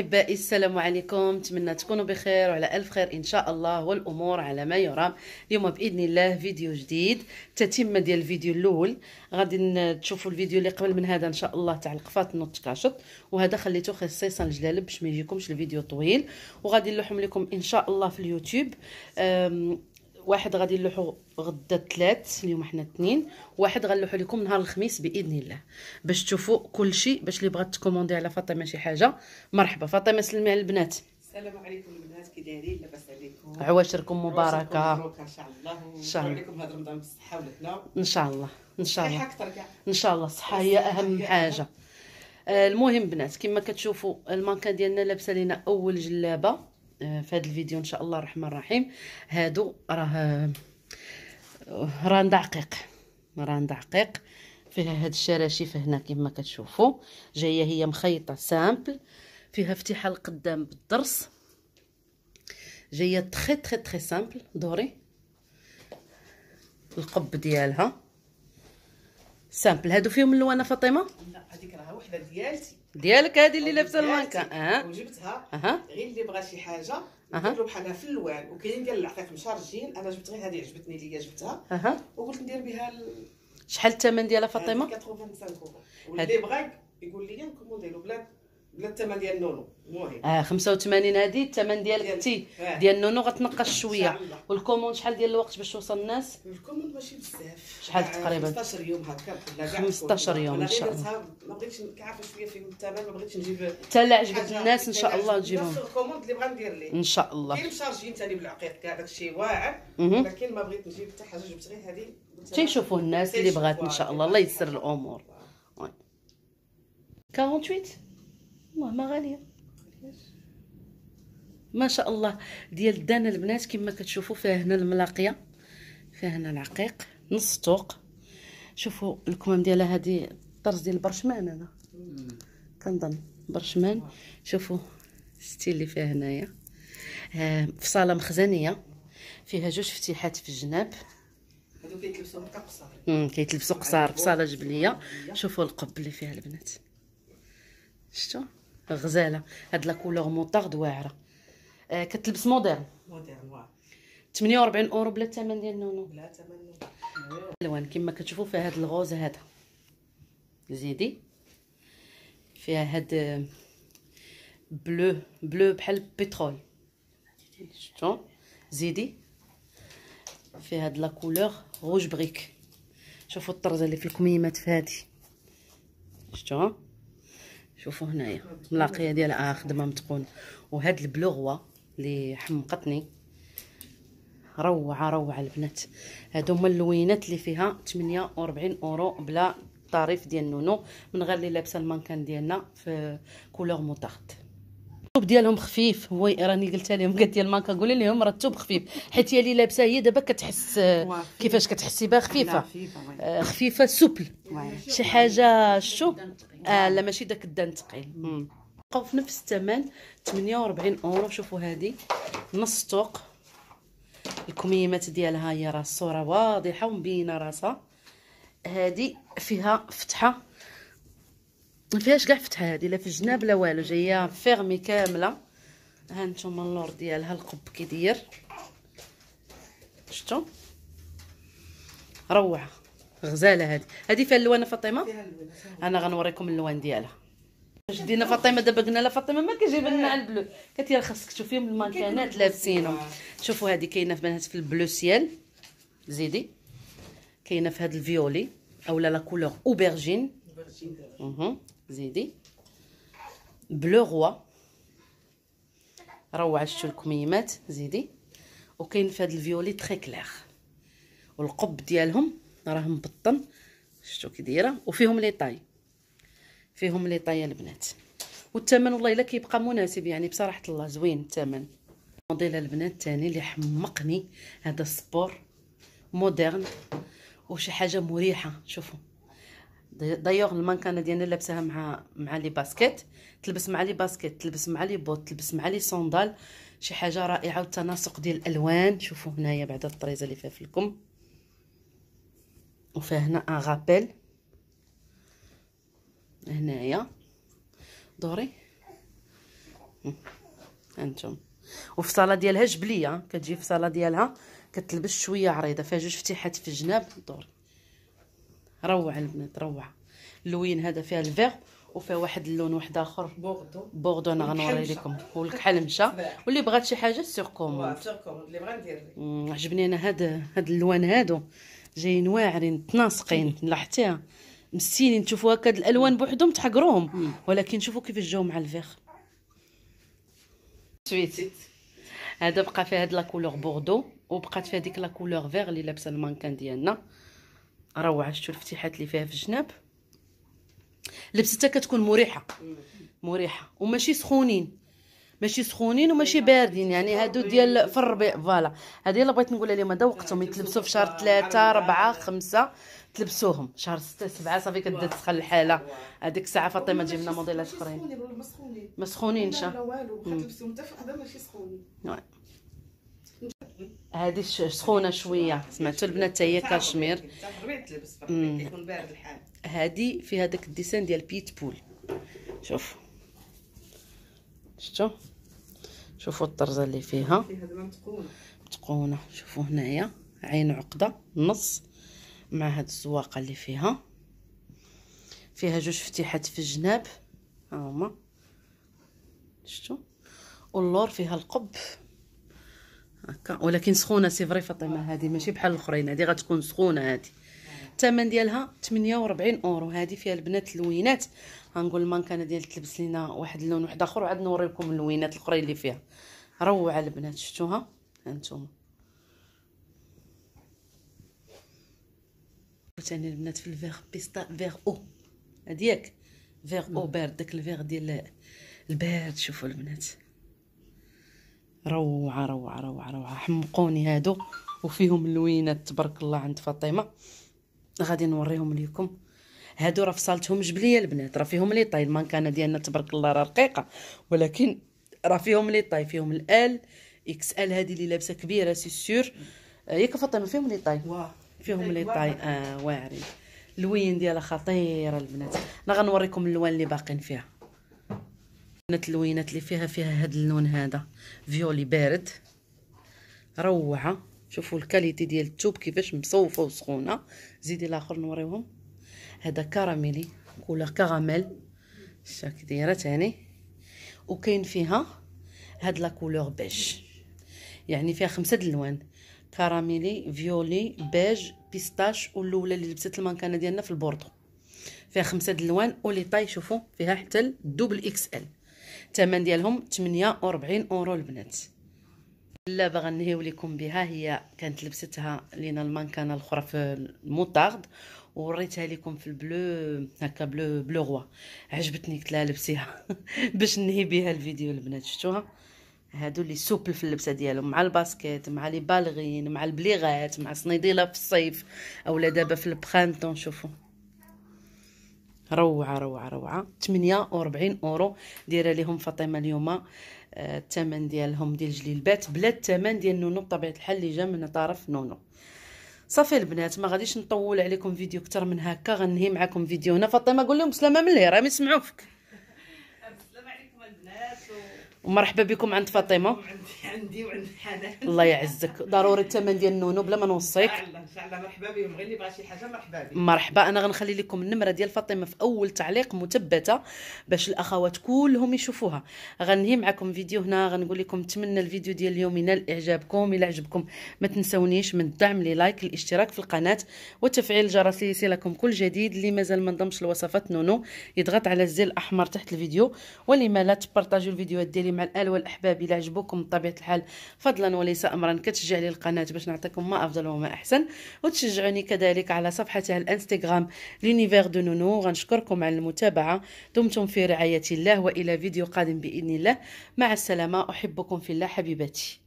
احبائي السلام عليكم نتمنى تكونوا بخير وعلى الف خير ان شاء الله والامور على ما يرام اليوم باذن الله فيديو جديد تتمه ديال الفيديو الاول غادي تشوفوا الفيديو اللي قبل من هذا ان شاء الله تاع القفاطن والتكاشط وهذا خليته خصيصا الجلالب باش ما يجيكمش الفيديو طويل وغادي نلوحهم لكم ان شاء الله في اليوتيوب واحد غادي نلوحو غدا ثلاث اليوم حنا اثنين واحد غنلوحو لكم نهار الخميس باذن الله باش تشوفوا كل شيء باش اللي بغات تكوموندي على فاطمه شي حاجه مرحبا فاطمه سلمي على البنات السلام عليكم البنات كي دايرين لاباس عليكم عواشركم مباركه مبروكه ان شاء الله ان شاء الله عليكم هذا رمضان بالصحه والهنا ان شاء الله ان شاء الله ان شاء الله الصحه هي اهم حاجه آه، المهم بنات كما كتشوفوا المانكا ديالنا لابسه لينا اول جلابه في هذا الفيديو ان شاء الله الرحمن الرحيم هادو راه ران دقيق ران دقيق فيها هاد الشراشيف هنا كما كتشوفوا جايه هي مخيطه سامبل فيها افتحال القدام بالضرس جايه تري تري تري سامبل دوري القب ديالها سامبل هادو فيهم اللوانه فاطمه لا هذيك راه وحده ديالتي ديالك هذه اللي لابسه المانكا اه وجبتها اه غير اللي بغى شي حاجه نديرو بحالها في اللوان وكاين ديال العقيق مشارجين انا جبت غير هذه عجبتني ليا جبتها اه وقلت ندير بها ال... شحال الثمن ديالها فاطمه 85 كوبا واللي بغاك يقول لي نكوموندي له بلاك لا الثمن ديال النونو المهم اه 85 هذه الثمن ديال التي آه. ديال النونو غتنقص شويه والكومون شحال ديال الوقت باش توصل الناس الكومون ماشي بزاف شحال آه، تقريبا 15 يوم هكا 15 يوم ان شاء الله ما بغيتش كعافه شويه في الثمن ما بغيتش نجيب حتى لا عجبت الناس ان شاء الله نجيبهم نفس الكوموند اللي بغا ندير ليه ان شاء الله كاين مشارجين ثاني بالعقيق كاع داكشي واعر ولكن ما بغيت نجيب حتى حاجه جبت غير هذه تيشوفوا الناس اللي بغات ان شاء الله الله ييسر الامور 48 والله ما غاليه ما شاء الله ديال دان البنات كما كتشوفوا فيها هنا الملاقيه فيها هنا العقيق نص طوق شوفوا الكمام ديالها هذه الطرز ديال برشمان انا كنظن برشمان شوفوا الستيل اللي فيها هنايا آه، في صاله مخزنيه فيها جوج فتيحات في الجناب هادو كيتلبسوا قصار امم كيتلبسوا قصار في صاله جبليه شوفوا القب اللي فيها البنات شفتوا غزاله هاد لا كولور موطارد واعره آه كتلبس موديرن موديرن واه 48 اورو بلا الثمن ديال نونو بلا الثمن الوان كما كتشوفوا فيها هاد الغوز هذا زيدي فيها هاد آه، بلو بلو بحال بترول شفتو زيدي فيها هاد لا كولور روج بريك شوفوا الطرزه اللي في الكميمات في هادي شفتوها شوفوا هنايا الملاقيه ديال خدمه متقون وهاد البلوغوا اللي حمقتني روعه روعه البنات هادو هما اللوينات اللي فيها 48 اورو بلا طريف ديال نونو من غير اللي لابسه المانكان ديالنا في كولور موتارد الثوب ديالهم خفيف هو راني قلت لهم قالت ديال مانكا قولي لهم الثوب خفيف حيت هي اللي لابسه هي دابا كتحس كيفاش كتحسي بها خفيفه آه، خفيفه سوبل شي حاجه شو آه لا ماشي داك الدان ثقيل بقاو في نفس الثمن 48 اورو شوفوا هذه نص طوق الكميمات ديالها هي راه الصوره واضحه ومبينه راسها هذه فيها فتحه ما فيهاش كاع فتحه هذه لا في الجناب لا والو جايه فيرمي كامله ها نتوما اللور ديالها القب كيدير شفتوا روعه غزاله هذه هذه فيها اللوان فاطمه انا غنوريكم اللوان ديالها جدينا فاطمه دابا قلنا لها فاطمه ما كيجيب لنا البلو قالت لي خاصك تشوفيهم المانكانات لابسينهم شوفوا هذه كاينه في بنات في البلو سيال زيدي كاينه في هذا الفيولي اولا لا كولور اوبرجين زيدي بلو غوا روعه شتو الكميمات زيدي وكاين في فهاد الفيولي كليغ أو والقب ديالهم راه مبطن شتو كي دايره وفيهم لي طاي فيهم لي طاي البنات والثمن والله الا كيبقى مناسب يعني بصراحه الله زوين الثمن موديل البنات تاني اللي حمقني هذا السبور موديرن وشي حاجه مريحه شوفوا دايوغ المانكانه ديالنا لابساها مع مع لي باسكيت تلبس مع لي باسكيت تلبس مع لي بوت تلبس مع لي صندال شي حاجه رائعه والتناسق ديال الالوان شوفوا هنايا بعد الطريزه اللي فيها فيكم وفيها هنا ان غابيل هنايا دوري وفي صاله ديالها جبليه كتجي في صاله ديالها كتلبس شويه عريضه فيها جوج فتيحات في الجناب دوري روع البنات روع اللوين هذا فيها الفيغ وفيها واحد اللون واحد اخر بوردو بوردو انا غنوري لكم مشى واللي بغات شي حاجه سيغ كوموند سيغ كوموند اللي بغا ندير لك عجبني انا هاد هاد اللوان هادو جايين واعرين تناسقين لاحظتيها مسينين تشوفوا هكا الالوان بوحدهم تحقروهم ولكن شوفوا كيفاش جاو مع الفيغ سويت هذا بقى فيه هاد لاكولوغ بوردو وبقات فيه هذيك لاكولوغ فيغ اللي لابسه المانكان ديالنا روعه شفتوا الفتيحات اللي فيها في الجناب لبستها كتكون مريحه مريحه وماشي سخونين ماشي سخونين وماشي باردين يعني هادو ديال في الربيع فوالا هادي اللي بغيت نقولها لهم هذا وقتهم يتلبسوا في شهر ثلاثة أربعة خمسة تلبسوهم شهر ستة سبعة صافي كدير تسخن الحالة هذيك الساعة فاطمة تجيب لنا موديلات اخرين مسخونين سخونين شا لا والو حتلبسهم حتى في ماشي سخونين نعم. هذه سخونه شويه سمعتوا البنات هي كاشمير هذه في هذاك الديسان ديال بيت بول شوف شفتوا شوفوا الطرزه اللي فيها متقونه شوفوا هنايا عين عقده نص مع هاد الزواقه اللي فيها فيها جوج فتيحات في الجناب ها هما شفتوا واللور فيها القب هكا ولكن سخونه سي فري فاطمه هذه ماشي بحال الاخرين هذه غتكون سخونه هذه الثمن ديالها 48 اورو هذه فيها البنات اللوينات غنقول المانكانه ديال تلبس لينا واحد اللون واحد اخر وعاد نوريكم اللوينات الاخرين اللي فيها روعه البنات شفتوها هانتوما وثاني البنات في الفيغ بيستا فيغ او هذيك فيغ او بارد داك الفيغ ديال البارد شوفوا البنات روعه روعه روعه روعه حمقوني هادو وفيهم اللوينات تبارك الله عند فاطمه غادي نوريهم لكم هادو راه فصالتهم جبليه البنات راه فيهم لي طاي المانكانه ديالنا تبارك الله راه رقيقه ولكن راه فيهم لي طاي فيهم الال اكس ال هذه اللي لابسه كبيره سي سيور آه، ياك فاطمه فيهم لي طاي فيهم طيب، لي طاي اه واعرين اللوين ديالها خطيره البنات انا غنوريكم اللوان اللي باقين فيها اللوينات اللي فيها فيها هاد اللون هذا فيولي بارد روعه شوفوا الكاليتي ديال الثوب كيفاش مصوفه وسخونه زيدي الاخر نوريهم هذا كراميلي ولا كراميل الشاك دايره ثاني وكاين فيها هاد لا كولور بيج يعني فيها خمسه د الالوان كراميلي فيولي بيج بيستاش والاولى اللي لبست المانكانه ديالنا في البوردو فيها خمسه د الالوان ولي طاي شوفوا فيها حتى الدوبل اكس ال الثمن ديالهم 48 اورو البنات باغا نهيو لكم بها هي كانت لبستها لينا المانكانه الاخرى في الموطارد وريتها لكم في البلو هكا بلو بلو غوا عجبتني قلت لها لبسيها باش ننهي بها الفيديو البنات شفتوها هادو اللي سوبل في اللبسه ديالهم مع الباسكيت مع لي بالغين مع البليغات مع صنيديله في الصيف اولا دابا في البخانتون شوفوا روعه روعه روعه 48 اورو دايره لهم فاطمه اليوم آه، الثمن ديالهم ديال جليلبات بلا الثمن ديال نونو بطبيعه الحال اللي جا من طرف نونو صافي البنات ما غاديش نطول عليكم فيديو اكثر من هكا غنهي معكم فيديو هنا فاطمه قول لهم سلامه من الهيره راه ما فيك ومرحبا بكم عند فاطمه عندي عندي وعند حنان الله يعزك ضروري الثمن ديال النونو بلا ما نوصيك ان شاء الله ان شاء الله مرحبا بهم غير اللي بغى شي حاجه مرحبا بهم مرحبا انا غنخلي لكم النمره ديال فاطمه في اول تعليق مثبته باش الاخوات كلهم يشوفوها غنهي معكم فيديو هنا غنقول لكم نتمنى الفيديو ديال اليوم ينال اعجابكم الى عجبكم ما تنسونيش من الدعم لي لايك الاشتراك في القناه وتفعيل الجرس ليصلكم كل جديد اللي مازال ما انضمش لوصفات نونو يضغط على الزر الاحمر تحت الفيديو ما لا تبارطاجيو الفيديوهات ديالي مع الال والاحباب الى عجبوكم بطبيعه الحال فضلا وليس امرا كتشجع لي القناه باش نعطيكم ما افضل وما احسن وتشجعوني كذلك على صفحتها الانستغرام لونيفير دو نونو غنشكركم على المتابعه دمتم في رعايه الله والى فيديو قادم باذن الله مع السلامه احبكم في الله حبيباتي